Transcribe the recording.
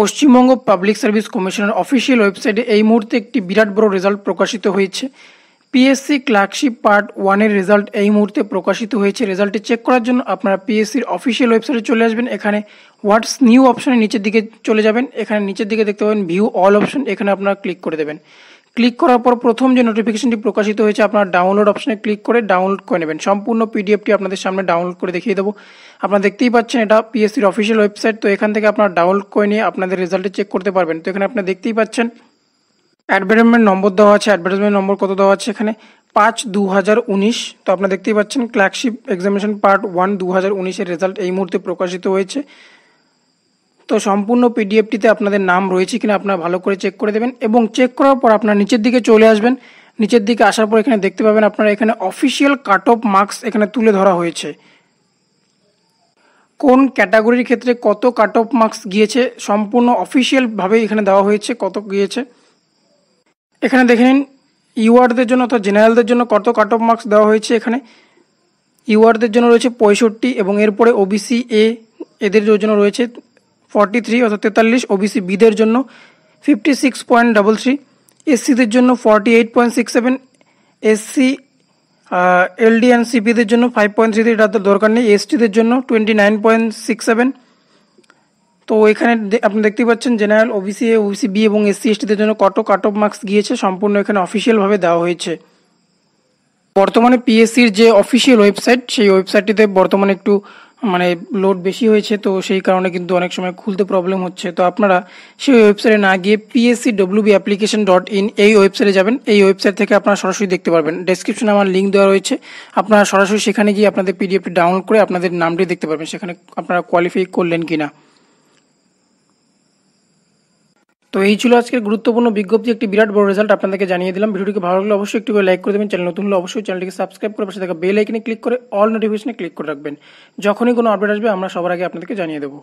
Paschimbanga public service কমিশনের official ওয়েবসাইটে এই মুহূর্তে একটি বিরাট বড় রেজাল্ট প্রকাশিত হয়েছে পিএসসি ক্লার্কশিপ পার্ট ওয়ানের রেজাল্ট এই মুহূর্তে প্রকাশিত হয়েছে রেজাল্টটি চেক করার জন্য আপনারা পিএসসির অফিসিয়াল ওয়েবসাইটে চলে আসবেন এখানে হোয়াটস নিউ অপশনের নিচের দিকে চলে যাবেন এখানে নিচের দিকে দেখতে পাবেন ভিউ অল অপশন এখানে আপনারা ক্লিক করে দেবেন ক্লিক করার পর প্রথম যে নোটিফিকেশনটি প্রকাশিত হয়েছে আপনার ডাউনলোড অপশনে ক্লিক করে ডাউনলোড করে নেবেন সম্পূর্ণ পিডিএফটি আপনাদের সামনে ডাউনলোড করে দেখিয়ে দেবো আপনারা দেখতেই পাচ্ছেন এটা পিএসসির অফিসিয়াল ওয়েবসাইট তো এখান থেকে আপনারা ডাউনলোড করে নিয়ে আপনাদের রেজাল্টে চেক করতে পারবেন তো এখানে আপনারা দেখতেই পাচ্ছেন অ্যাডভার্টাইজমেন্ট নম্বর দেওয়া আছে অ্যাডভার্টাইজমেন্ট নম্বর কত দেওয়া আছে এখানে পাঁচ দু হাজার উনিশ তো আপনারা দেখতেই পাচ্ছেন ক্ল্যাকশিপ এক্সামিনেশন পার্ট ওয়ান দু হাজার উনিশের রেজাল্ট এই মুহূর্তে প্রকাশিত হয়েছে তো সম্পূর্ণ পিডিএফটিতে আপনাদের নাম রয়েছে কিনা আপনারা ভালো করে চেক করে দেবেন এবং চেক করার পর আপনারা নিচের দিকে চলে আসবেন নিচের দিকে আসার পর এখানে দেখতে পাবেন আপনারা এখানে অফিসিয়াল কাট অফ মার্কস এখানে তুলে ধরা হয়েছে কোন ক্যাটাগরির ক্ষেত্রে কত কাট অফ মার্কস গিয়েছে সম্পূর্ণ অফিসিয়ালভাবে এখানে দেওয়া হয়েছে কত গিয়েছে এখানে দেখে নিন ইউআরদের জন্য অর্থাৎ জেনারেলদের জন্য কত কাট অফ মার্কস দেওয়া হয়েছে এখানে ইউআরদের জন্য রয়েছে পঁয়ষট্টি এবং এরপরে ওবিসি এ এদের জন্য রয়েছে ফর্টি থ্রি অর্থাৎ তেতাল্লিশ ওবিসি বিদের জন্য fifty six point double three এসসিদের জন্য forty eight point six seven SC LD and সিপিদের জন্য ফাইভ পয়েন্ট থ্রি এটা দরকার নেই এসটিদের জন্য twenty nine point six seven তো এখানে আপনি দেখতে পাচ্ছেন general OBC A OBC B এবং এসসি এসটিদের জন্য কত কাট অফ মার্কস গিয়েছে সম্পূর্ণ এখানে অফিসিয়ালভাবে দেওয়া হয়েছে বর্তমানে পিএসসির যে অফিসিয়াল ওয়েবসাইট সেই ওয়েবসাইটটিতে বর্তমানে একটু মানে লোড বেশি হয়েছে তো সেই কারণে কিন্তু অনেক সময় খুলতে প্রবলেম হচ্ছে তো আপনারা সেই ওয়েবসাইটে না গিয়ে PSC WB application dot in এই ওয়েবসাইটে যাবেন এই ওয়েবসাইট থেকে আপনারা সরাসরি দেখতে পারবেন ডেসক্রিপশনে আমার লিঙ্ক দেওয়া রয়েছে আপনারা সরাসরি সেখানে গিয়ে আপনাদের পিডিএফটি ডাউনলোড করে আপনাদের নামটি দেখতে পারবেন সেখানে আপনারা কোয়ালিফাই করলেন কিনা তো এই ছিল আজকের গুরুত্বপূর্ণ বিজ্ঞপ্তি একটি বিরাট বড় রেজাল্ট আপনাদেরকে জানিয়ে দিলাম ভিডিওটিকে ভালো লাগলে অবশ্যই একটি করে লাইক করে দেবেন চ্যানেল নতুন হলে অবশ্যই চ্যানেলটিকে সাবস্ক্রাইব করে পাশে থাকা বেল আইকনে ক্লিক করে অল নোটিফিকেশনে ক্লিক করে রাখবেন যখনই কোনো আপডেট আসবে আমরা সবার আগে আপনাদেরকে জানিয়ে দেবো